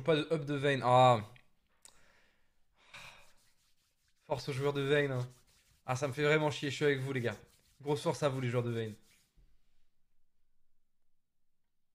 pas de up de Vayne. Ah. Force aux joueurs de Vayne. Hein. Ah, ça me fait vraiment chier. Je suis avec vous, les gars. Grosse force à vous, les joueurs de Vayne.